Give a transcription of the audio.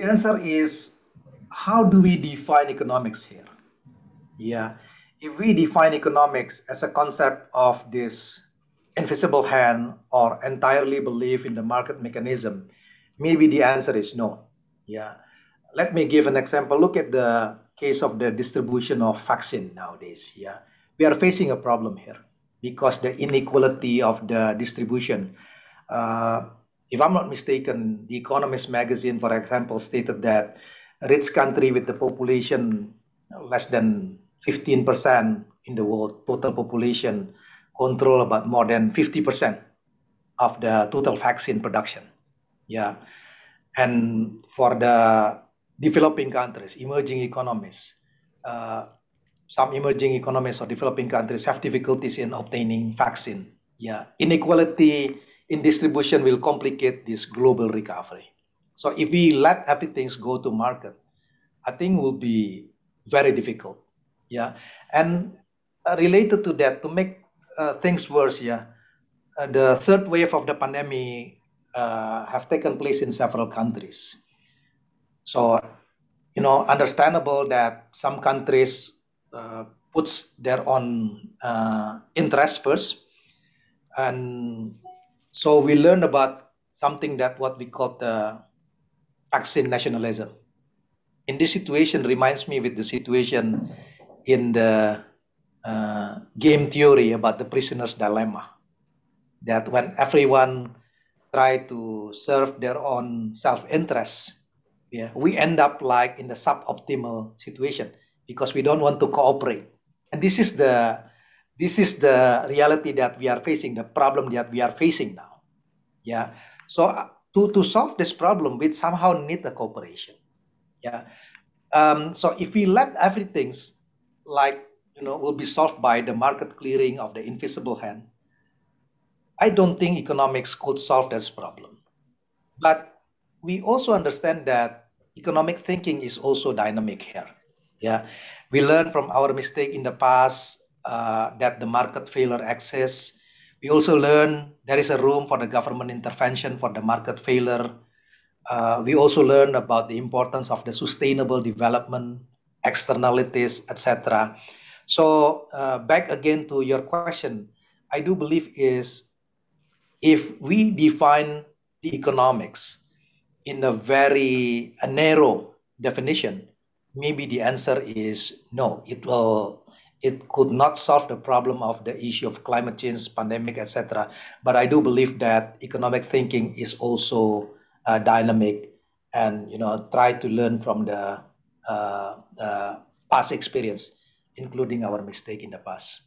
the answer is how do we define economics here? Yeah, if we define economics as a concept of this invisible hand or entirely believe in the market mechanism, maybe the answer is no. Yeah, let me give an example. Look at the case of the distribution of vaccine nowadays. Yeah, we are facing a problem here because the inequality of the distribution. Uh, if I'm not mistaken, The Economist magazine, for example, stated that a rich country with the population less than 15% in the world total population control about more than 50% of the total vaccine production. Yeah. And for the developing countries, emerging economies, uh, some emerging economies or developing countries have difficulties in obtaining vaccine. Yeah. Inequality in distribution will complicate this global recovery. So if we let everything go to market, I think will be very difficult. Yeah, and uh, related to that, to make uh, things worse, yeah, uh, the third wave of the pandemic uh, have taken place in several countries. So, you know, understandable that some countries uh, puts their own uh, interest first, and so we learned about something that what we call the vaccine nationalism. In this situation, reminds me with the situation in the uh, game theory about the prisoner's dilemma. That when everyone try to serve their own self-interest, yeah, we end up like in the suboptimal situation because we don't want to cooperate. And this is the this is the reality that we are facing, the problem that we are facing now. Yeah. So uh, to, to solve this problem, we somehow need the cooperation. Yeah. Um, so if we let everything like you know will be solved by the market clearing of the invisible hand, I don't think economics could solve this problem. But we also understand that economic thinking is also dynamic here. Yeah, we learn from our mistake in the past uh, that the market failure exists. We also learn there is a room for the government intervention for the market failure. Uh, we also learn about the importance of the sustainable development, externalities, etc. So uh, back again to your question, I do believe is if we define the economics in a very a narrow definition, maybe the answer is no. It will it could not solve the problem of the issue of climate change, pandemic, etc. But I do believe that economic thinking is also uh, dynamic, and you know try to learn from the uh, uh, past experience, including our mistake in the past.